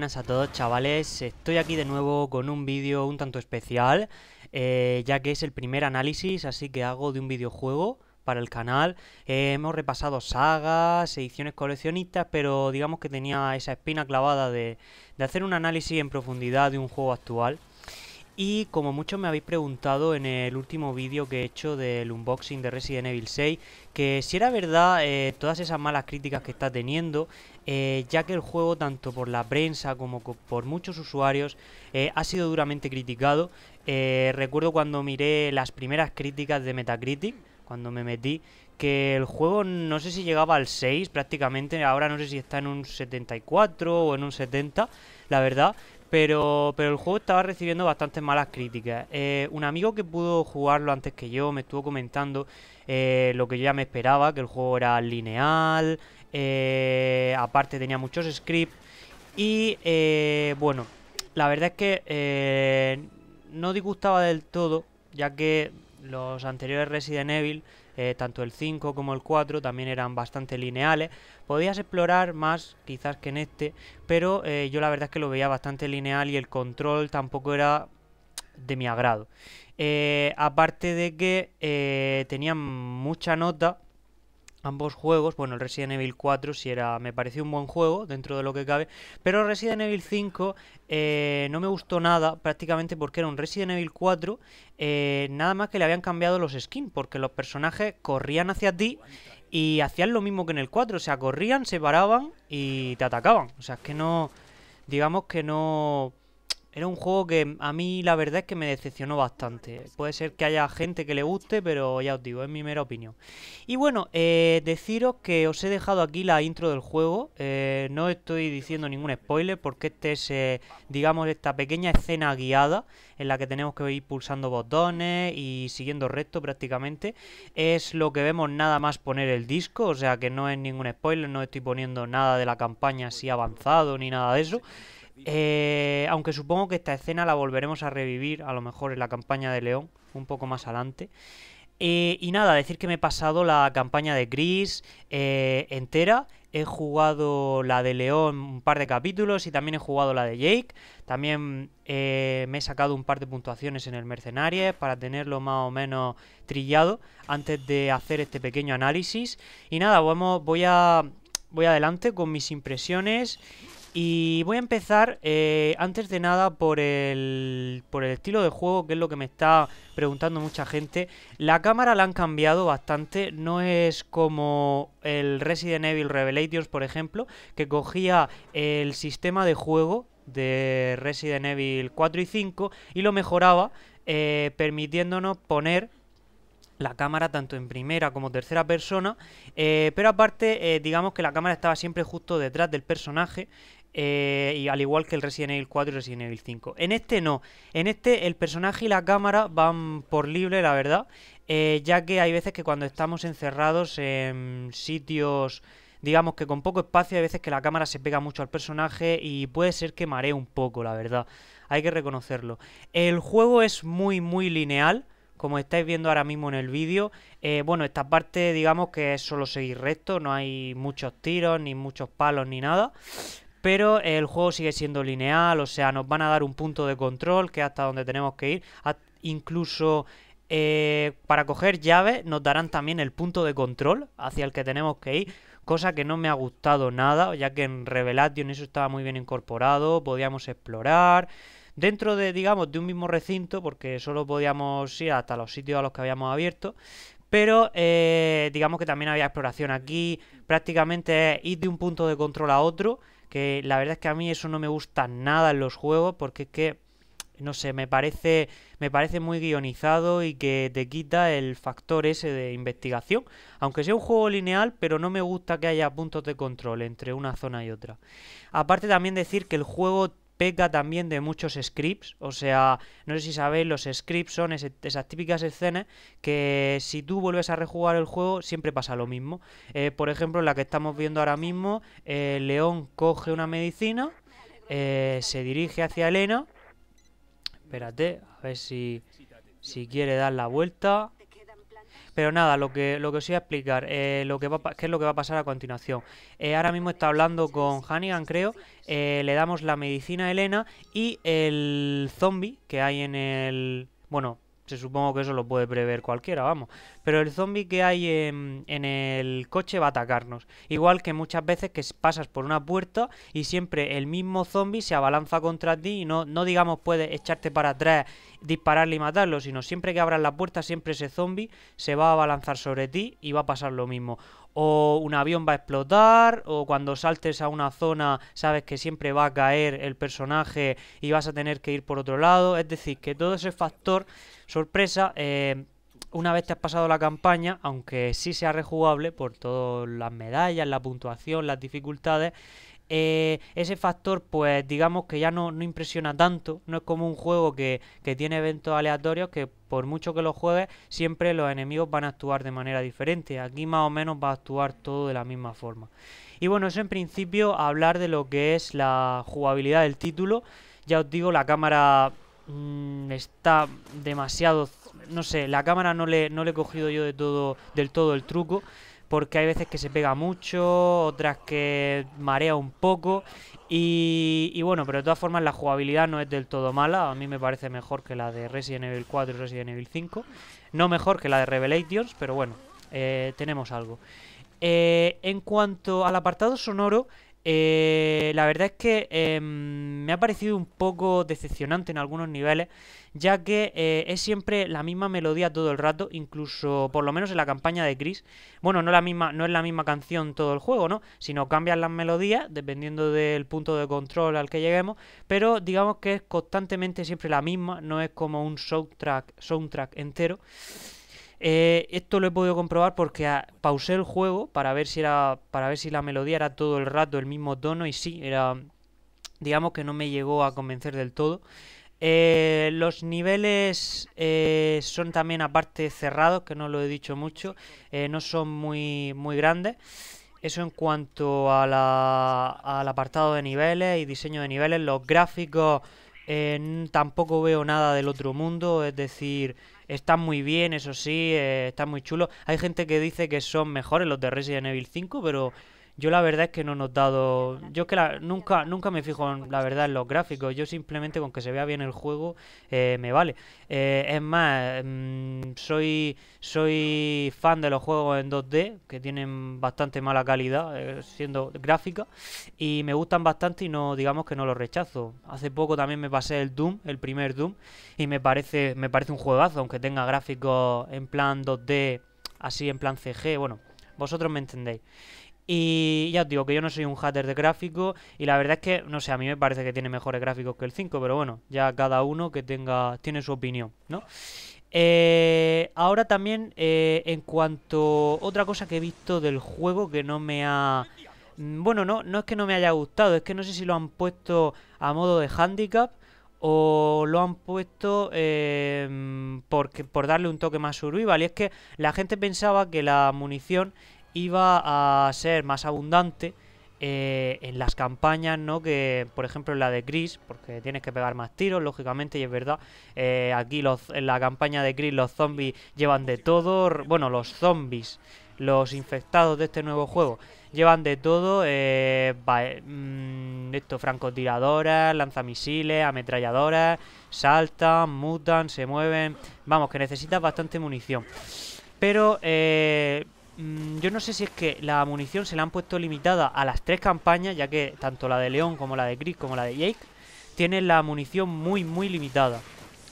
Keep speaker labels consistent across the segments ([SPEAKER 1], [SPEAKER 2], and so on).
[SPEAKER 1] buenas a todos chavales, estoy aquí de nuevo con un vídeo un tanto especial, eh, ya que es el primer análisis así que hago de un videojuego para el canal. Eh, hemos repasado sagas, ediciones coleccionistas, pero digamos que tenía esa espina clavada de hacer un análisis en profundidad de un juego actual. Y como muchos me habéis preguntado en el último vídeo que he hecho del unboxing de Resident Evil 6, que si era verdad eh, todas esas malas críticas que está teniendo, eh, ya que el juego tanto por la prensa como por muchos usuarios eh, ha sido duramente criticado. recuerdo cuando miré las primeras críticas de Metacritic, cuando me metí, que el juego no sé si llegaba al 6 prácticamente, ahora no sé si está en un 74 o en un 70, la verdad, pero, pero el juego estaba recibiendo bastantes malas críticas. Eh, un amigo que pudo jugarlo antes que yo me estuvo comentando eh, lo que yo ya me esperaba, que el juego era lineal, eh, aparte tenía muchos scripts. Y bueno, la verdad es que no disgustaba del todo, ya que los anteriores Resident Evil eh, tanto el 5 como el 4 también eran bastante lineales. Podías explorar más quizás que en este, pero eh, yo la verdad es que lo veía bastante lineal y el control tampoco era de mi agrado. Eh, aparte de que tenían mucha nota ambos juegos, bueno, el Resident Evil 4 si era, me pareció un buen juego dentro de lo que cabe, pero Resident Evil 5 eh, no me gustó nada prácticamente porque era un Resident Evil 4 eh, nada más que le habían cambiado los skins, porque los personajes corrían hacia ti y hacían lo mismo que en el 4, o sea, corrían, se paraban y te atacaban, o sea, es que no, digamos que no era un juego que a mí la verdad es que me decepcionó bastante. Puede ser que haya gente que le guste, pero ya os digo, es mi mera opinión. Y bueno, eh, deciros que os he dejado aquí la intro del juego. Eh, no estoy diciendo ningún spoiler porque este es, eh, digamos, esta pequeña escena guiada en la que tenemos que ir pulsando botones y siguiendo recto prácticamente. Es lo que vemos nada más poner el disco, o sea que no es ningún spoiler, no estoy poniendo nada de la campaña así avanzado ni nada de eso. Eh, aunque supongo que esta escena la volveremos a revivir, a lo mejor en la campaña de León, un poco más adelante. Eh, y nada, decir que me he pasado la campaña de Gris eh, entera. He jugado la de León un par de capítulos y también he jugado la de Jake. También me he sacado un par de puntuaciones en el Mercenario para tenerlo más o menos trillado antes de hacer este pequeño análisis. Y nada, vamos, voy a voy adelante con mis impresiones y voy a empezar, eh, antes de nada, por el, por el estilo de juego, que es lo que me está preguntando mucha gente. La cámara la han cambiado bastante, no es como el Resident Evil Revelations, por ejemplo, que cogía el sistema de juego de Resident Evil 4 y 5 y lo mejoraba, eh, permitiéndonos poner la cámara tanto en primera como tercera persona, eh, pero aparte digamos que la cámara estaba siempre justo detrás del personaje eh, y al igual que el Resident Evil 4 y Resident Evil 5. En este no. En este el personaje y la cámara van por libre, la verdad. Eh, ya que hay veces que cuando estamos encerrados en sitios, digamos que con poco espacio, hay veces que la cámara se pega mucho al personaje y puede ser que maree un poco, la verdad. Hay que reconocerlo. El juego es muy, muy lineal como estáis viendo ahora mismo en el vídeo. Eh, bueno, esta parte digamos que es solo seguir recto, no hay muchos tiros, ni muchos palos, ni nada. Pero el juego sigue siendo lineal, o sea, nos van a dar un punto de control que es hasta donde tenemos que ir. Incluso eh, para coger llaves nos darán también el punto de control hacia el que tenemos que ir, cosa que no me ha gustado nada, ya que en Revelation eso estaba muy bien incorporado, podíamos explorar dentro de, digamos, de un mismo recinto, porque solo podíamos ir hasta los sitios a los que habíamos abierto, pero eh, digamos que también había exploración aquí, prácticamente es ir de un punto de control a otro, que la verdad es que a mí eso no me gusta nada en los juegos porque es que no sé, me parece, me parece muy guionizado y que te quita el factor ese de investigación. Aunque sea un juego lineal, pero no me gusta que haya puntos de control entre una zona y otra. Aparte también decir que el juego peca también de muchos scripts. O sea, no sé si sabéis, los scripts son esas típicas escenas que si tú vuelves a rejugar el juego siempre pasa lo mismo. Eh, por ejemplo, la que estamos viendo ahora mismo, eh, León coge una medicina, eh, se dirige hacia Elena. Espérate, a ver si, si quiere dar la vuelta. Pero nada, lo que, lo que os voy a explicar, eh, lo que qué es lo que va a pasar a continuación. Eh, ahora mismo está hablando con Hannigan, creo. Eh, le damos la medicina a Elena y el zombie que hay en el... Bueno, se supongo que eso lo puede prever cualquiera, vamos. Pero el zombie que hay en, el coche va a atacarnos. Igual que muchas veces que pasas por una puerta y siempre el mismo zombie se abalanza contra ti y no, no digamos puedes echarte para atrás, dispararle y matarlo, sino siempre que abras la puerta siempre ese zombie se va a abalanzar sobre ti y va a pasar lo mismo o un avión va a explotar, o cuando saltes a una zona sabes que siempre va a caer el personaje y vas a tener que ir por otro lado. Es decir, que todo ese factor sorpresa, eh, una vez te has pasado la campaña, aunque sí sea rejugable por todas las medallas, la puntuación, las dificultades, eh, ese factor pues digamos que ya no, no, impresiona tanto, no es como un juego que, que tiene eventos aleatorios que por mucho que lo juegues siempre los enemigos van a actuar de manera diferente, aquí más o menos va a actuar todo de la misma forma. Y bueno, eso en principio hablar de lo que es la jugabilidad del título, ya os digo la cámara Mm, está demasiado... No sé, la cámara no le, no le he cogido yo de todo, del todo el truco porque hay veces que se pega mucho, otras que marea un poco y, bueno, pero de todas formas la jugabilidad no es del todo mala, a mí me parece mejor que la de Resident Evil 4 y Resident Evil 5, no mejor que la de Revelations, pero bueno, eh, tenemos algo. Eh, en cuanto al apartado sonoro, eh, la verdad es que em, me ha parecido un poco decepcionante en algunos niveles, ya que eh, es siempre la misma melodía todo el rato, incluso por lo menos en la campaña de Chris. Bueno, no, la misma, no es la misma canción todo el juego, ¿no? Sino cambian las melodías dependiendo del punto de control al que lleguemos, pero digamos que es constantemente siempre la misma, no es como un soundtrack, soundtrack entero. Eh, esto lo he podido comprobar porque ah, pausé el juego para ver si era. para ver si la melodía era todo el rato el mismo tono. Y sí, era. Digamos que no me llegó a convencer del todo. Eh, los niveles eh, son también aparte cerrados, que no lo he dicho mucho. no son muy, muy grandes. Eso en cuanto al apartado de niveles y diseño de niveles. Los gráficos tampoco veo nada del otro mundo, es decir, están muy bien, eso sí, eh, está muy chulo. Hay gente que dice que son mejores los de Resident Evil 5, pero yo la verdad es que no nos dado Yo que nunca, nunca me fijo, en, la verdad, en los gráficos. Yo simplemente con que se vea bien el juego eh, me vale. Eh, es más, mm, soy, soy fan de los juegos en 2D, que tienen bastante mala calidad, eh, siendo gráfica, y me gustan bastante y no digamos que no los rechazo. Hace poco también me pasé el Doom, el primer Doom, y me parece, me parece un juegazo, aunque tenga gráficos en plan 2D, así en plan CG, bueno, vosotros me entendéis. Y ya os digo que yo no soy un hater de gráfico y la verdad es que, no sé, a mí me parece que tiene mejores gráficos que el 5, pero bueno, ya cada uno que tenga, tiene su opinión, ¿no? Eh, ahora también, eh, en cuanto... Otra cosa que he visto del juego que no me ha... Mm, bueno, no, no es que no me haya gustado, es que no sé si lo han puesto a modo de handicap o lo han puesto eh, porque, por darle un toque más survival. Y es que la gente pensaba que la munición iba a ser más abundante eh, en las campañas, ¿no? Que, por ejemplo, en la de Chris, porque tienes que pegar más tiros, lógicamente, y es verdad. Eh, aquí los, en la campaña de Chris los zombies llevan de todo. Bueno, los zombies, los infectados de este nuevo juego, llevan de todo. Eh, eh mm, esto, francotiradoras, lanzamisiles, ametralladoras, saltan, mutan, se mueven. Vamos, que necesitas bastante munición. Pero... Eh, Mm, yo no sé si es que la munición se la han puesto limitada a las tres campañas, ya que tanto la de León como la de Chris como la de Jake tienen la munición muy, muy limitada.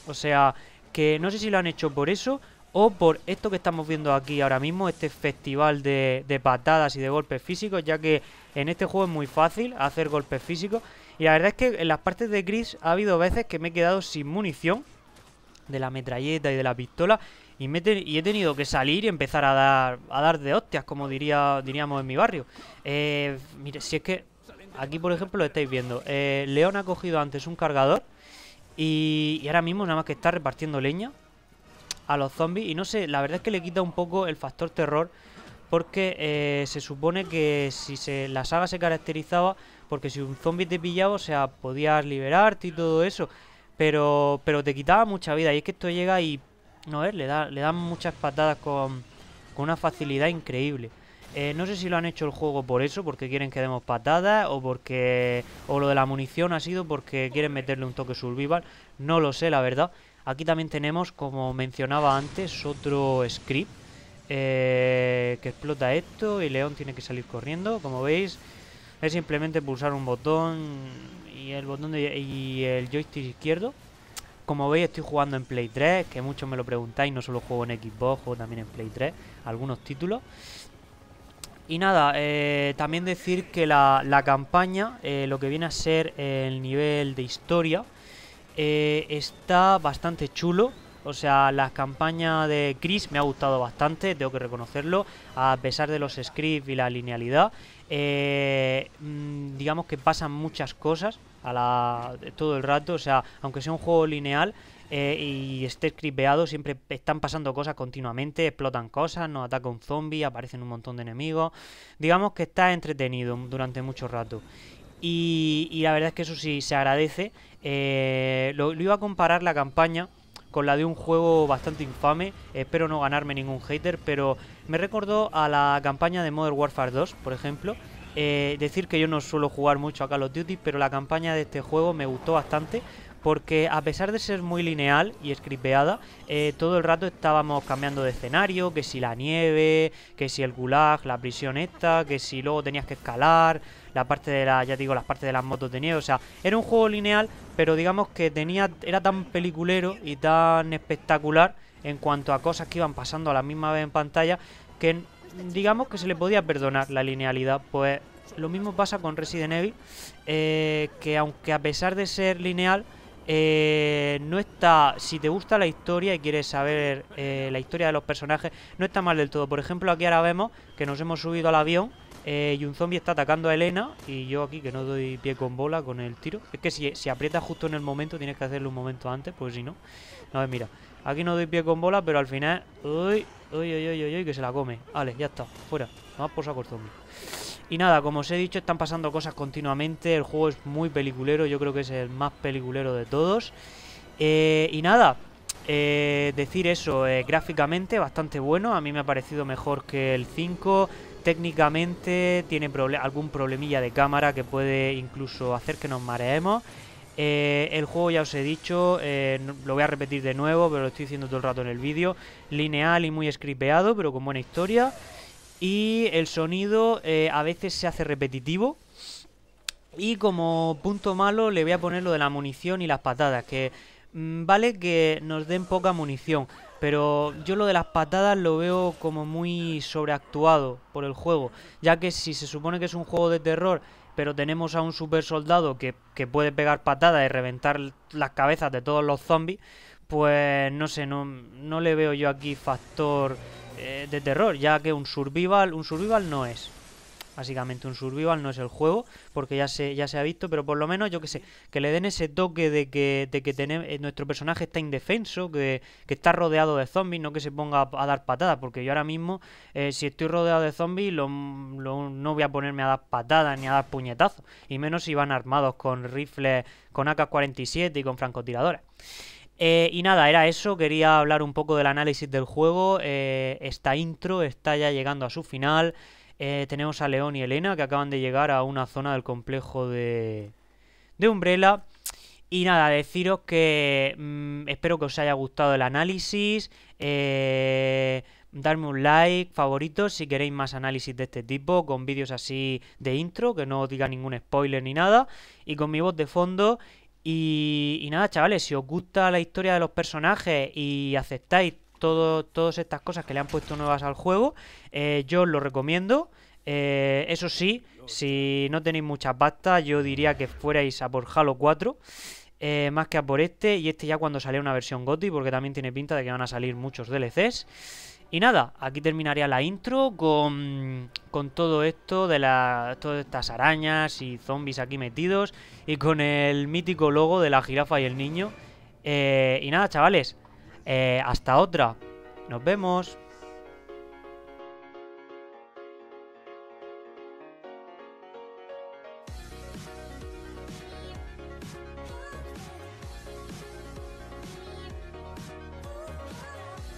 [SPEAKER 1] O sea, que no sé si lo han hecho por eso o por esto que estamos viendo aquí ahora mismo, este festival de, de patadas y de golpes físicos, ya que en este juego es muy fácil hacer golpes físicos. Y la verdad es que en las partes de Chris ha habido veces que me he quedado sin munición de la metralleta y de la pistola y, he tenido que salir y empezar a dar, a dar de hostias, como diría, diríamos en mi barrio. Eh, mire, si es que aquí, por ejemplo, lo estáis viendo. Eh, León ha cogido antes un cargador y, ahora mismo nada más que está repartiendo leña a los zombies. Y no sé, la verdad es que le quita un poco el factor terror. Porque eh, se supone que si se, la saga se caracterizaba porque si un zombie te pillaba, o sea, podías liberarte y todo eso. Pero, pero te quitaba mucha vida. Y es que esto llega y no es, le da, le dan muchas patadas con, una facilidad increíble. Eh, no sé si lo han hecho el juego por eso, porque quieren que demos patadas, o porque. O lo de la munición ha sido porque quieren meterle un toque survival. No lo sé, la verdad. Aquí también tenemos, como mencionaba antes, otro script. Eh, que explota esto y León tiene que salir corriendo. Como veis, es simplemente pulsar un botón y el botón de, y el joystick izquierdo como veis estoy jugando en Play 3, que muchos me lo preguntáis, no solo juego en Xbox, juego también en Play 3, algunos títulos. Y nada, eh, también decir que la, campaña, eh, lo que viene a ser el nivel de historia, eh, está bastante chulo. O sea, la campaña de Chris me ha gustado bastante, tengo que reconocerlo, a pesar de los scripts y la linealidad. Mm, digamos que pasan muchas cosas a la, eh, todo el rato, o sea, aunque sea un juego lineal eh, y esté scripteado, siempre están pasando cosas continuamente, explotan cosas, nos ataca un zombie, aparecen un montón de enemigos, digamos que está entretenido durante mucho rato. Y, la verdad es que eso sí se agradece. Eh, lo, lo iba a comparar la campaña con la de un juego bastante infame. Espero no ganarme ningún hater, pero me recordó a la campaña de Modern Warfare 2, por ejemplo, eh, decir que yo no suelo jugar mucho a Call of Duty, pero la campaña de este juego me gustó bastante porque a pesar de ser muy lineal y scripeada, eh, todo el rato estábamos cambiando de escenario, que si la nieve, que si el gulag, la prisión esta, que si luego tenías que escalar, la parte de la, ya digo, las partes de las motos de nieve, o sea, era un juego lineal, pero digamos que tenía, era tan peliculero y tan espectacular en cuanto a cosas que iban pasando a la misma vez en pantalla, que digamos que se le podía perdonar la linealidad, pues lo mismo pasa con Resident Evil, eh, que aunque a pesar de ser lineal, eh, no está, si te gusta la historia y quieres saber eh, la historia de los personajes, no está mal del todo. Por ejemplo, aquí ahora vemos que nos hemos subido al avión eh, y un zombie está atacando a Elena y yo aquí que no doy pie con bola con el tiro. Es que si, aprietas justo en el momento tienes que hacerlo un momento antes, pues si no. A ver, mira. Aquí no doy pie con bola, pero al final... Uy, uy, uy, uy, uy, que se la come. Vale, ya está. Fuera. Más por saco zombie. Y nada, como os he dicho, están pasando cosas continuamente. El juego es muy peliculero. Yo creo que es el más peliculero de todos. Eh, y nada, eh, decir eso, gráficamente bastante bueno, a mí me ha parecido mejor que el 5, técnicamente tiene algún problemilla de cámara que puede incluso hacer que nos mareemos. Eh, el juego ya os he dicho, eh, lo voy a repetir de nuevo, pero lo estoy diciendo todo el rato en el vídeo, lineal y muy scripeado, pero con buena historia. Y el sonido eh, a veces se hace repetitivo. Y como punto malo le voy a poner lo de la munición y las patadas, que mm, vale que nos den poca munición, pero yo lo de las patadas lo veo como muy sobreactuado por el juego, ya que si se supone que es un juego de terror, pero tenemos a un super soldado que, puede pegar patadas y reventar las cabezas de todos los zombies, pues no sé, no, no le veo yo aquí factor eh, de terror, ya que un survival, un survival no es básicamente un survival, no es el juego, porque ya se, ya se ha visto, pero por lo menos, yo que sé, que le den ese toque de que, tenemos, eh, nuestro personaje está indefenso, que, está rodeado de zombies, no que se ponga a, dar patadas, porque yo ahora mismo, eh, si estoy rodeado de zombies, no voy a ponerme a dar patadas ni a dar puñetazos, y menos si van armados con rifles, con AK-47 y con francotiradores. Eh, y nada, era eso, quería hablar un poco del análisis del juego, esta intro está ya llegando a su final, eh, tenemos a León y Elena que acaban de llegar a una zona del complejo de, Umbrella. Y nada, deciros que mm, espero que os haya gustado el análisis. Eh, darme un like, favorito si queréis más análisis de este tipo, con vídeos así de intro, que no os diga ningún spoiler ni nada, y con mi voz de fondo. y nada, chavales, si os gusta la historia de los personajes y aceptáis todo, todas estas cosas que le han puesto nuevas al juego. Eh, yo os lo recomiendo. Eh, eso sí, si no tenéis mucha pasta, yo diría que fuerais a por Halo 4. Eh, más que a por este, y este ya cuando sale una versión GOTI, porque también tiene pinta de que van a salir muchos DLCs. Y nada, aquí terminaría la intro con, todo esto de las todas estas arañas y zombies aquí metidos y con el mítico logo de la jirafa y el niño. y nada, chavales, eh, hasta otra. Nos vemos.